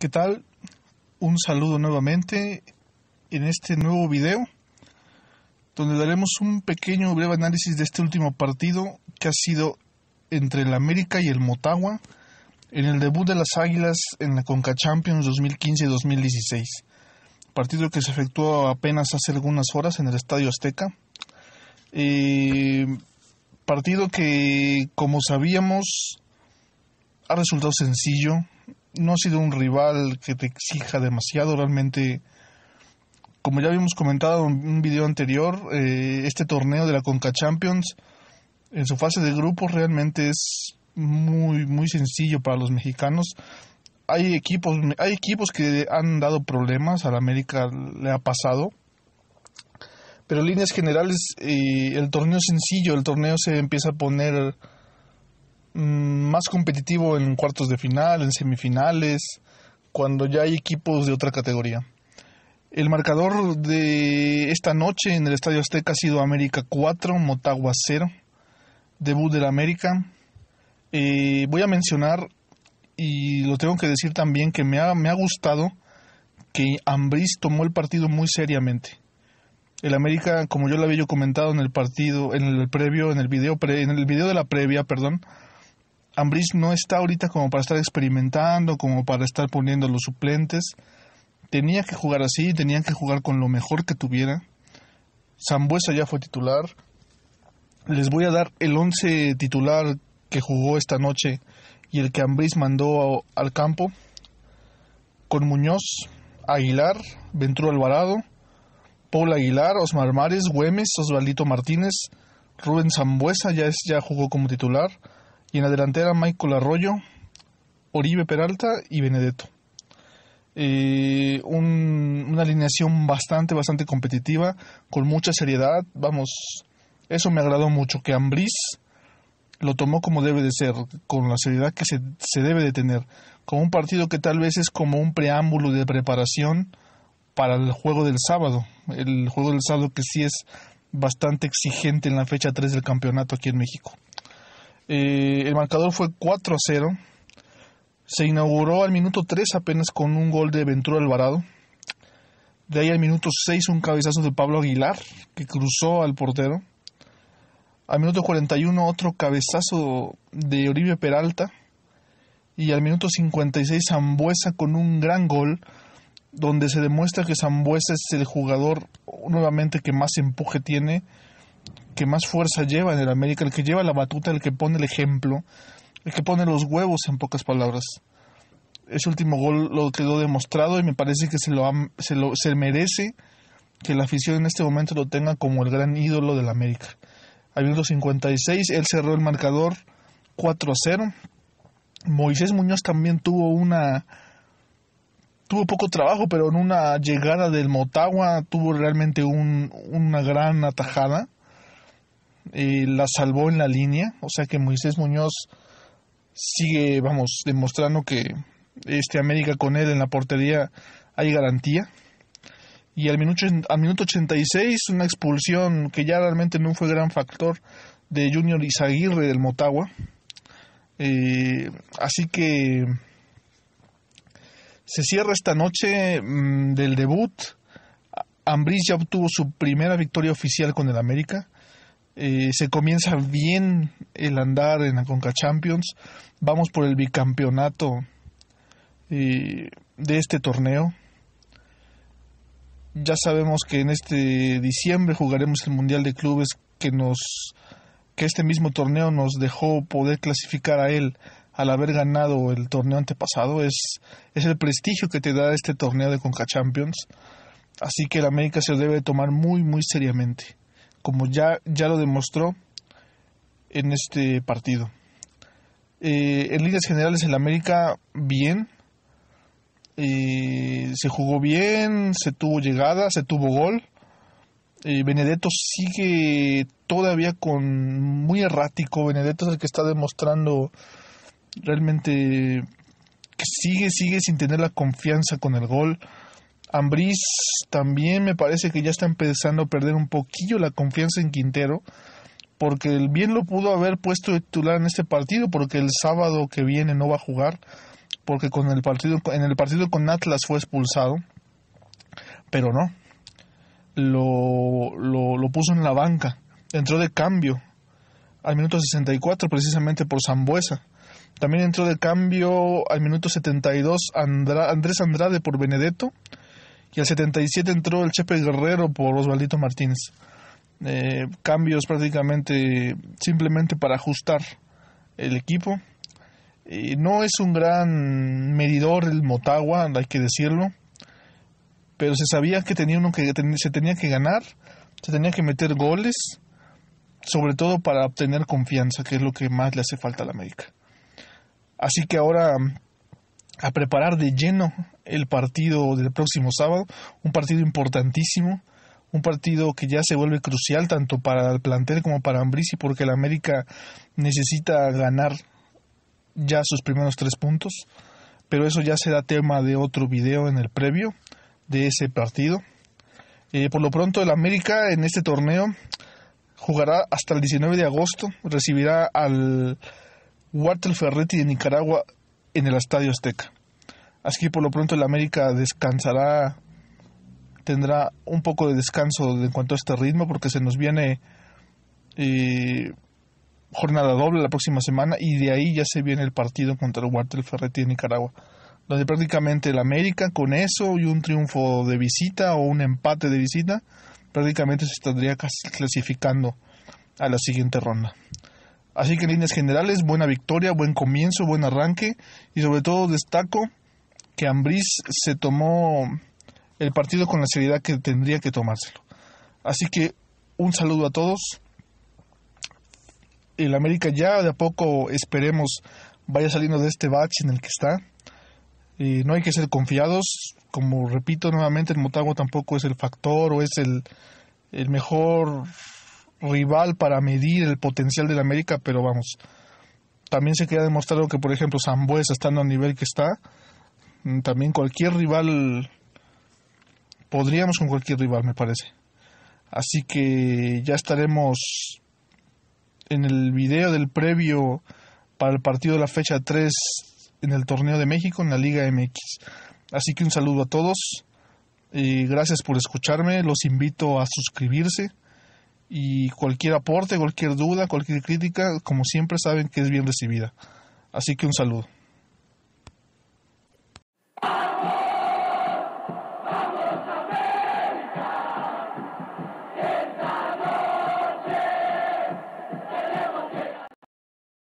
¿Qué tal? Un saludo nuevamente en este nuevo video donde daremos un pequeño breve análisis de este último partido que ha sido entre el América y el Motagua en el debut de las Águilas en la Conca Champions 2015-2016, partido que se efectuó apenas hace algunas horas en el Estadio Azteca. Eh, partido que, como sabíamos, ha resultado sencillo, no ha sido un rival que te exija demasiado. Realmente, como ya habíamos comentado en un video anterior, eh, este torneo de la Conca Champions, en su fase de grupos, realmente es muy, muy sencillo para los mexicanos. Hay equipos, hay equipos que han dado problemas, al América le ha pasado. Pero en líneas generales, eh, el torneo es sencillo, el torneo se empieza a poner Mm, más competitivo en cuartos de final, en semifinales, cuando ya hay equipos de otra categoría. El marcador de esta noche en el Estadio Azteca ha sido América 4, Motagua 0, debut del América. Eh, voy a mencionar, y lo tengo que decir también, que me ha, me ha gustado que Ambriz tomó el partido muy seriamente. El América, como yo lo había yo comentado en el partido, en el previo, en el video, en el video de la previa, perdón, Ambris no está ahorita como para estar experimentando, como para estar poniendo los suplentes. Tenía que jugar así, tenía que jugar con lo mejor que tuviera. Zambuesa ya fue titular. Les voy a dar el 11 titular que jugó esta noche y el que Ambrís mandó al campo. Con Muñoz, Aguilar, Ventrú Alvarado, Paul Aguilar, Osmar Mares, Güemes, Osvaldito Martínez, Rubén Zambuesa ya, es, ya jugó como titular y en la delantera Michael Arroyo, Oribe Peralta y Benedetto. Eh, una alineación bastante, bastante competitiva, con mucha seriedad. Vamos, eso me agradó mucho, que Ambriz lo tomó como debe de ser, con la seriedad que se, se debe de tener, como un partido que tal vez es como un preámbulo de preparación para el juego del sábado, el juego del sábado que sí es bastante exigente en la fecha 3 del campeonato aquí en México. Eh, el marcador fue 4-0. a Se inauguró al minuto 3 apenas con un gol de Ventura Alvarado. De ahí al minuto 6 un cabezazo de Pablo Aguilar que cruzó al portero. Al minuto 41 otro cabezazo de Oribe Peralta. Y al minuto 56 Zambuesa con un gran gol donde se demuestra que Zambuesa es el jugador nuevamente que más empuje tiene que más fuerza lleva en el América, el que lleva la batuta, el que pone el ejemplo, el que pone los huevos en pocas palabras. Ese último gol lo quedó demostrado y me parece que se lo, se lo se merece que la afición en este momento lo tenga como el gran ídolo del América. Habiendo 56 él cerró el marcador 4 a 0. Moisés Muñoz también tuvo una tuvo poco trabajo, pero en una llegada del Motagua tuvo realmente un, una gran atajada la salvó en la línea, o sea que Moisés Muñoz sigue, vamos, demostrando que este América con él en la portería hay garantía. Y al minuto, al minuto 86, una expulsión que ya realmente no fue gran factor de Junior Izaguirre del Motagua. Eh, así que se cierra esta noche mm, del debut. Ambriz ya obtuvo su primera victoria oficial con el América. Eh, se comienza bien el andar en la Conca Champions. Vamos por el bicampeonato eh, de este torneo. Ya sabemos que en este diciembre jugaremos el Mundial de Clubes que nos que este mismo torneo nos dejó poder clasificar a él al haber ganado el torneo antepasado es, es el prestigio que te da este torneo de Conca Champions. Así que el América se debe tomar muy muy seriamente como ya, ya lo demostró en este partido. Eh, en líneas generales el América bien, eh, se jugó bien, se tuvo llegada, se tuvo gol. Eh, Benedetto sigue todavía con muy errático. Benedetto es el que está demostrando realmente que sigue, sigue sin tener la confianza con el gol. Ambriz también me parece que ya está empezando a perder un poquillo la confianza en Quintero, porque bien lo pudo haber puesto titular en este partido, porque el sábado que viene no va a jugar, porque con el partido, en el partido con Atlas fue expulsado, pero no, lo, lo, puso en la banca, entró de cambio al minuto 64 precisamente por Zambuesa. También entró de cambio al minuto 72 Andrés Andrade por Benedetto y al 77 entró el Chepe Guerrero por Osvaldito Martínez. Eh, cambios prácticamente simplemente para ajustar el equipo. no es un gran medidor el Motagua, hay que decirlo, pero se sabía que tenía que se tenía que ganar, se tenía que meter goles, sobre todo para obtener confianza, que es lo que más le hace falta a la América. Así que ahora a preparar de lleno el partido del próximo sábado, un partido importantísimo, un partido que ya se vuelve crucial tanto para el plantel como para Ambrisi porque el América necesita ganar ya sus primeros tres puntos, pero eso ya será tema de otro video en el previo de ese partido. Eh, por lo pronto el América en este torneo jugará hasta el 19 de agosto, recibirá al Walter Ferretti de Nicaragua en el Estadio Azteca. Así que por lo pronto el América descansará, tendrá un poco de descanso en cuanto a este ritmo porque se nos viene eh, jornada doble la próxima semana y de ahí ya se viene el partido contra el Huartel Ferretti en Nicaragua, donde prácticamente el América con eso y un triunfo de visita o un empate de visita prácticamente se estaría clasificando a la siguiente ronda. Así que en líneas generales, buena victoria, buen comienzo, buen arranque y sobre todo destaco que Ambriz se tomó el partido con la seriedad que tendría que tomárselo. Así que un saludo a todos. El América ya de a poco esperemos vaya saliendo de este batch en el que está. Y eh, no hay que ser confiados. Como repito nuevamente, el Motagua tampoco es el factor o es el, el mejor rival para medir el potencial del América, pero vamos, también se queda demostrado que, por ejemplo, Zambuesa estando a nivel que está, también cualquier rival, podríamos con cualquier rival, me parece. Así que ya estaremos en el video del previo para el partido de la fecha 3 en el torneo de México, en la Liga MX. Así que un saludo a todos. y gracias por escucharme. Los invito a suscribirse. Y cualquier aporte, cualquier duda, cualquier crítica, como siempre saben que es bien recibida. Así que un saludo.